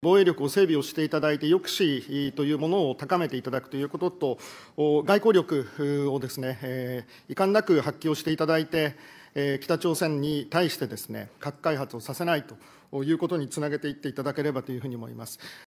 防衛力を整備をしていただいて、抑止というものを高めていただくということと、外交力をですね、遺憾なく発揮をしていただいて、北朝鮮に対してですね、核開発をさせないということにつなげていっていただければというふうに思います。